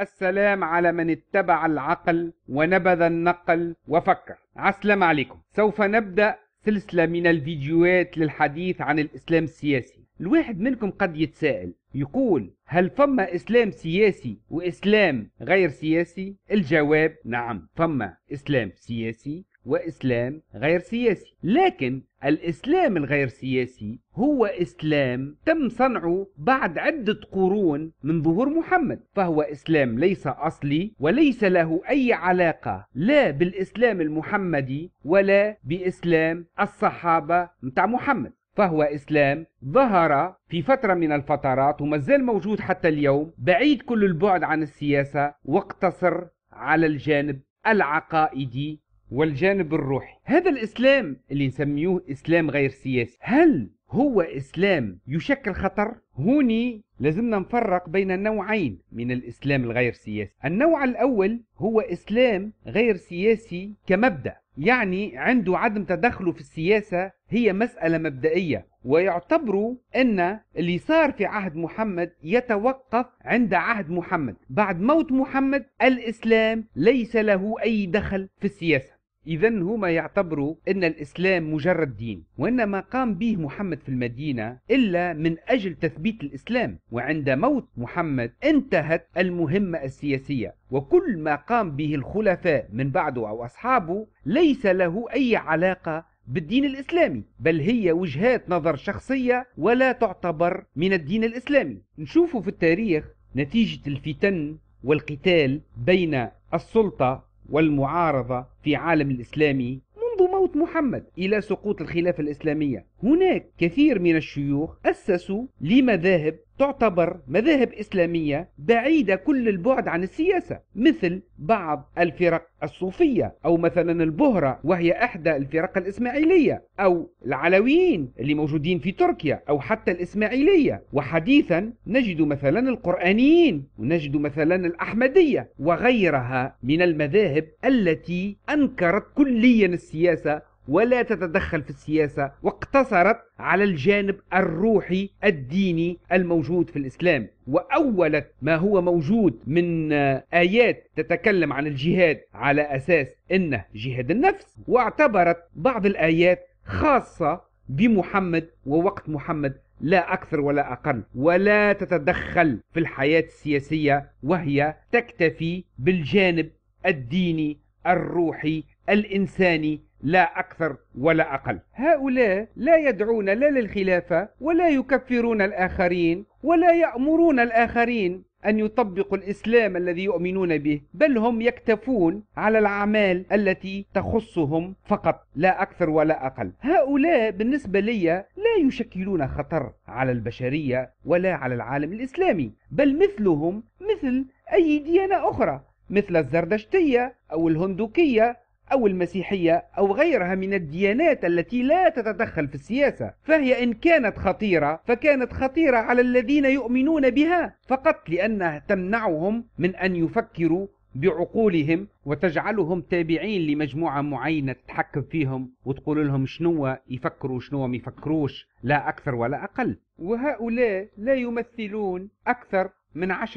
السلام على من اتبع العقل ونبذ النقل وفكر عسلام عليكم سوف نبدأ سلسلة من الفيديوهات للحديث عن الإسلام السياسي الواحد منكم قد يتساءل يقول هل فما إسلام سياسي وإسلام غير سياسي؟ الجواب نعم فما إسلام سياسي وإسلام غير سياسي لكن الإسلام الغير سياسي هو إسلام تم صنعه بعد عدة قرون من ظهور محمد فهو إسلام ليس أصلي وليس له أي علاقة لا بالإسلام المحمدي ولا بإسلام الصحابة متاع محمد فهو إسلام ظهر في فترة من الفترات وما زال موجود حتى اليوم بعيد كل البعد عن السياسة واقتصر على الجانب العقائدي والجانب الروحي هذا الإسلام اللي نسميه إسلام غير سياسي هل هو إسلام يشكل خطر؟ هوني لازمنا نفرق بين نوعين من الإسلام الغير سياسي النوع الأول هو إسلام غير سياسي كمبدأ يعني عنده عدم تدخله في السياسة هي مسألة مبدئية ويعتبروا أن اللي صار في عهد محمد يتوقف عند عهد محمد بعد موت محمد الإسلام ليس له أي دخل في السياسة إذا هما يعتبروا أن الإسلام مجرد دين وأن ما قام به محمد في المدينة إلا من أجل تثبيت الإسلام وعند موت محمد انتهت المهمة السياسية وكل ما قام به الخلفاء من بعده أو أصحابه ليس له أي علاقة بالدين الإسلامي بل هي وجهات نظر شخصية ولا تعتبر من الدين الإسلامي نشوفه في التاريخ نتيجة الفتن والقتال بين السلطة والمعارضة في عالم الإسلامي منذ موت محمد إلى سقوط الخلافة الإسلامية هناك كثير من الشيوخ أسسوا لمذاهب تعتبر مذاهب إسلامية بعيدة كل البعد عن السياسة مثل بعض الفرق الصوفية أو مثلا البهرة وهي إحدى الفرق الإسماعيلية أو العلويين اللي موجودين في تركيا أو حتى الإسماعيلية وحديثا نجد مثلا القرآنيين ونجد مثلا الأحمدية وغيرها من المذاهب التي أنكرت كليا السياسة ولا تتدخل في السياسة واقتصرت على الجانب الروحي الديني الموجود في الإسلام وأولت ما هو موجود من آيات تتكلم عن الجهاد على أساس أنه جهاد النفس واعتبرت بعض الآيات خاصة بمحمد ووقت محمد لا أكثر ولا أقل ولا تتدخل في الحياة السياسية وهي تكتفي بالجانب الديني الروحي الإنساني لا أكثر ولا أقل. هؤلاء لا يدعون لا للخلافة ولا يكفرون الآخرين ولا يأمرون الآخرين أن يطبقوا الإسلام الذي يؤمنون به، بل هم يكتفون على الأعمال التي تخصهم فقط لا أكثر ولا أقل. هؤلاء بالنسبة لي لا يشكلون خطر على البشرية ولا على العالم الإسلامي، بل مثلهم مثل أي ديانة أخرى مثل الزردشتية أو الهندوكية أو المسيحية أو غيرها من الديانات التي لا تتدخل في السياسة فهي إن كانت خطيرة فكانت خطيرة على الذين يؤمنون بها فقط لأنها تمنعهم من أن يفكروا بعقولهم وتجعلهم تابعين لمجموعة معينة تتحكم فيهم وتقول لهم شنو يفكروا شنو ما يفكروش لا أكثر ولا أقل وهؤلاء لا يمثلون أكثر من 10%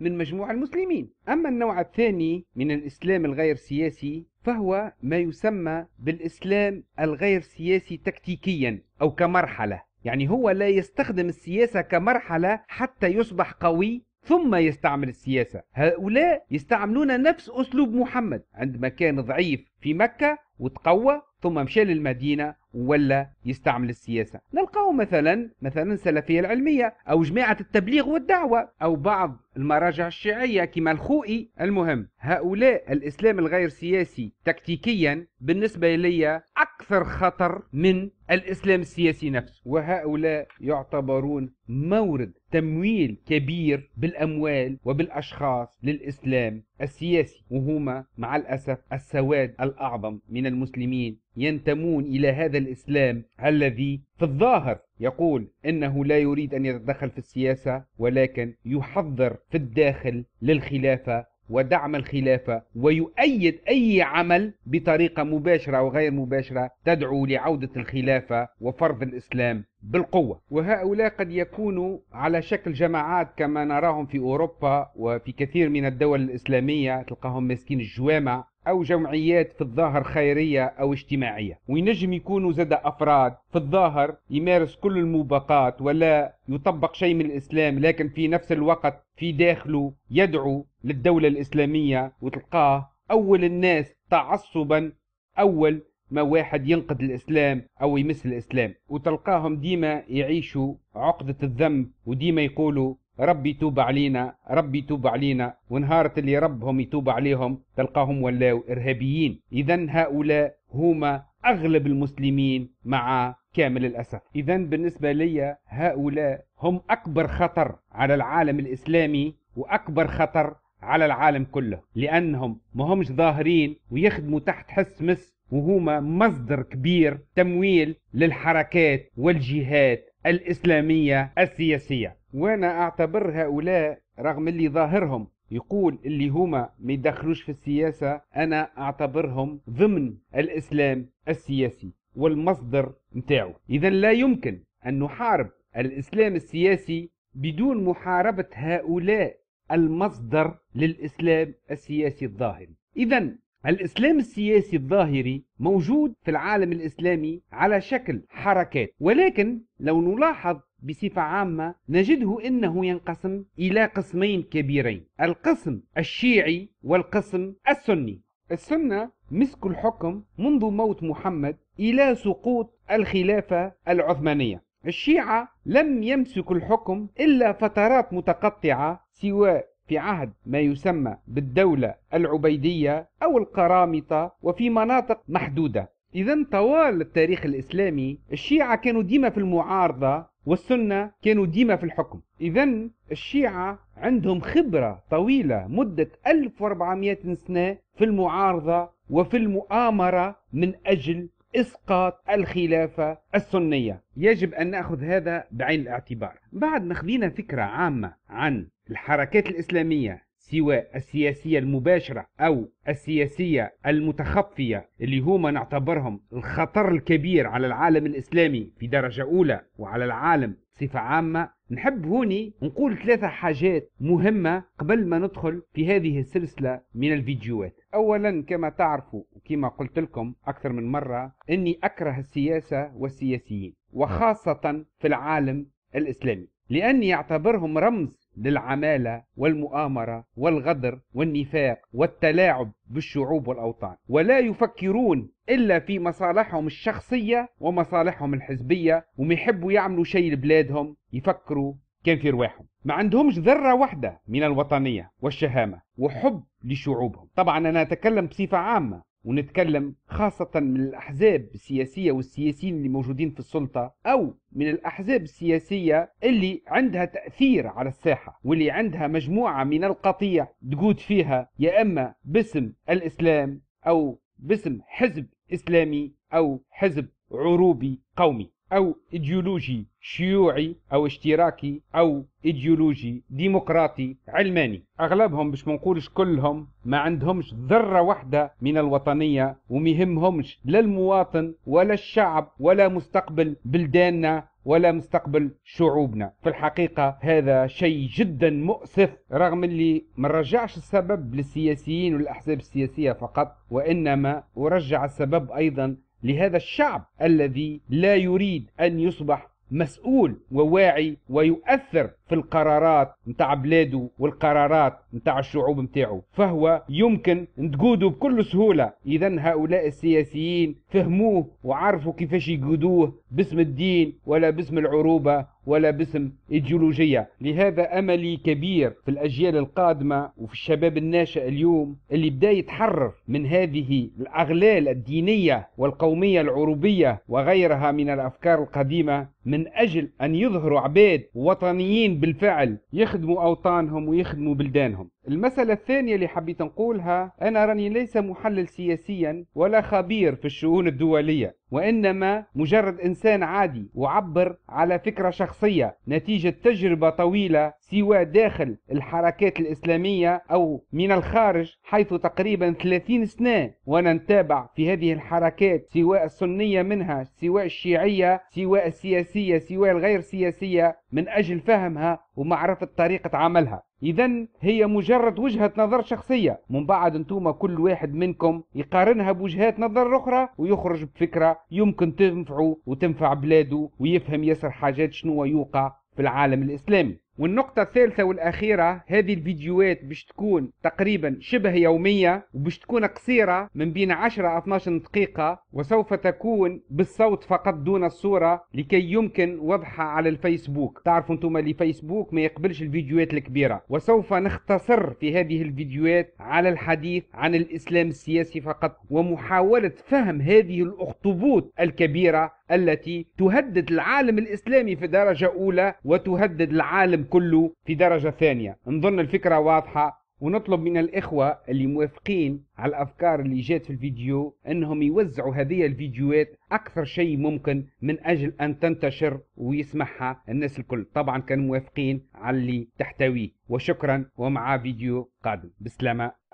من مجموع المسلمين أما النوع الثاني من الإسلام الغير سياسي فهو ما يسمى بالإسلام الغير سياسي تكتيكيا أو كمرحلة يعني هو لا يستخدم السياسة كمرحلة حتى يصبح قوي ثم يستعمل السياسة هؤلاء يستعملون نفس أسلوب محمد عندما كان ضعيف في مكة وتقوى ثم مشى للمدينة ولا يستعمل السياسة نلقاه مثلا مثلا سلفية العلمية أو جماعة التبليغ والدعوة أو بعض المراجع الشيعية كما الخوئي المهم هؤلاء الإسلام الغير سياسي تكتيكيا بالنسبة لي أكثر خطر من الإسلام السياسي نفسه وهؤلاء يعتبرون مورد تمويل كبير بالأموال وبالأشخاص للإسلام السياسي وهما مع الأسف السواد الأعظم من المسلمين ينتمون إلى هذا الإسلام الذي في الظاهر يقول إنه لا يريد أن يتدخل في السياسة ولكن يحضر في الداخل للخلافة ودعم الخلافة ويؤيد أي عمل بطريقة مباشرة أو غير مباشرة تدعو لعودة الخلافة وفرض الإسلام بالقوة وهؤلاء قد يكونوا على شكل جماعات كما نراهم في أوروبا وفي كثير من الدول الإسلامية تلقاهم ماسكين الجوامع أو جمعيات في الظاهر خيرية أو اجتماعية وينجم يكونوا زاد أفراد في الظاهر يمارس كل الموبقات ولا يطبق شيء من الإسلام لكن في نفس الوقت في داخله يدعو للدولة الإسلامية وتلقاه أول الناس تعصبا أول ما واحد ينقد الاسلام او يمس الاسلام وتلقاهم ديما يعيشوا عقده الذنب وديما يقولوا ربي توب علينا ربي توب علينا ونهارة اللي ربهم يتوب عليهم تلقاهم ولاو إرهابيين إذا هؤلاء هما أغلب المسلمين مع كامل الأسف إذا بالنسبة لي هؤلاء هم أكبر خطر على العالم الإسلامي وأكبر خطر على العالم كله لأنهم ما همش ظاهرين ويخدموا تحت حس مس وهما مصدر كبير تمويل للحركات والجهات الإسلامية السياسية وأنا أعتبر هؤلاء رغم اللي ظاهرهم يقول اللي هما ما يدخلوش في السياسة أنا أعتبرهم ضمن الإسلام السياسي والمصدر نتاعو إذا لا يمكن أن نحارب الإسلام السياسي بدون محاربة هؤلاء المصدر للإسلام السياسي الظاهري إذا الإسلام السياسي الظاهري موجود في العالم الإسلامي على شكل حركات ولكن لو نلاحظ بصفة عامة نجده أنه ينقسم إلى قسمين كبيرين القسم الشيعي والقسم السني السنة مسكوا الحكم منذ موت محمد إلى سقوط الخلافة العثمانية الشيعة لم يمسكوا الحكم إلا فترات متقطعة سواء في عهد ما يسمى بالدولة العبيدية أو القرامطة وفي مناطق محدودة إذا طوال التاريخ الإسلامي الشيعة كانوا ديما في المعارضة والسنة كانوا ديما في الحكم إذا الشيعة عندهم خبرة طويلة مدة 1400 سنة في المعارضة وفي المؤامرة من أجل إسقاط الخلافة السنية يجب أن نأخذ هذا بعين الاعتبار بعد ما خذينا فكرة عامة عن الحركات الإسلامية سواء السياسية المباشرة أو السياسية المتخفية اللي هما نعتبرهم الخطر الكبير على العالم الإسلامي في درجة أولى وعلى العالم بصفة عامة نحب هوني نقول ثلاثة حاجات مهمة قبل ما ندخل في هذه السلسلة من الفيديوهات أولا كما تعرفوا كما قلت لكم أكثر من مرة أني أكره السياسة والسياسيين وخاصة في العالم الإسلامي لأني أعتبرهم رمز للعمالة والمؤامرة والغدر والنفاق والتلاعب بالشعوب والأوطان ولا يفكرون إلا في مصالحهم الشخصية ومصالحهم الحزبية وما يحبوا يعملوا شيء لبلادهم يفكروا كان في رواحهم ما عندهمش ذرة واحدة من الوطنية والشهامة وحب لشعوبهم طبعا أنا أتكلم بصفة عامة ونتكلم خاصة من الأحزاب السياسية والسياسيين اللي موجودين في السلطة أو من الأحزاب السياسية اللي عندها تأثير على الساحة واللي عندها مجموعة من القطيع تقود فيها يا إما باسم الإسلام أو باسم حزب إسلامي أو حزب عروبي قومي أو إيديولوجي شيوعي أو اشتراكي أو إيديولوجي ديمقراطي علماني أغلبهم باش ما نقولش كلهم ما عندهمش ذرة واحدة من الوطنية وما يهمهمش لا المواطن ولا الشعب ولا مستقبل بلداننا ولا مستقبل شعوبنا في الحقيقة هذا شيء جدا مؤسف رغم اللي ما رجعش السبب للسياسيين والأحزاب السياسية فقط وإنما ورجع السبب أيضا لهذا الشعب الذي لا يريد أن يصبح مسؤول وواعي ويؤثر في القرارات نتاع بلاده والقرارات نتاع الشعوب نتاعو فهو يمكن تقودوا بكل سهولة إذا هؤلاء السياسيين فهموه وعرفوا كيفاش يقودوه باسم الدين ولا باسم العروبة ولا باسم ايديولوجية لهذا أملي كبير في الأجيال القادمة وفي الشباب الناشئ اليوم اللي بدأ يتحرر من هذه الأغلال الدينية والقومية العروبية وغيرها من الأفكار القديمة من أجل أن يظهروا عباد وطنيين بالفعل يخدموا أوطانهم ويخدموا بلدانهم المسألة الثانية اللي حبيت نقولها أنا راني ليس محلل سياسيا ولا خبير في الشؤون الدولية وإنما مجرد إنسان عادي وعبر على فكرة شخصية نتيجة تجربة طويلة سواء داخل الحركات الإسلامية أو من الخارج حيث تقريبا 30 سنة وأنا نتابع في هذه الحركات سواء السنية منها سواء الشيعية سواء السياسية سواء الغير سياسية من أجل فهمها ومعرفة طريقة عملها اذا هي مجرد وجهه نظر شخصيه من بعد انتم كل واحد منكم يقارنها بوجهات نظر اخرى ويخرج بفكره يمكن تنفعه وتنفع بلاده ويفهم ياسر حاجات شنو يوقع في العالم الاسلامي والنقطة الثالثة والأخيرة هذه الفيديوهات باش تكون تقريبا شبه يومية وباش تكون قصيرة من بين 10 12 دقيقة وسوف تكون بالصوت فقط دون الصورة لكي يمكن وضعها على الفيسبوك تعرفوا انتم اللي فيسبوك ما يقبلش الفيديوهات الكبيرة وسوف نختصر في هذه الفيديوهات على الحديث عن الإسلام السياسي فقط ومحاولة فهم هذه الأخطبوط الكبيرة التي تهدد العالم الإسلامي في درجة أولى وتهدد العالم كله في درجة ثانية نظن الفكرة واضحة ونطلب من الإخوة اللي موافقين على الأفكار اللي جات في الفيديو أنهم يوزعوا هذه الفيديوهات أكثر شيء ممكن من أجل أن تنتشر ويسمعها الناس الكل طبعا كانوا موافقين على اللي تحتويه وشكرا ومع فيديو قادم بسلامة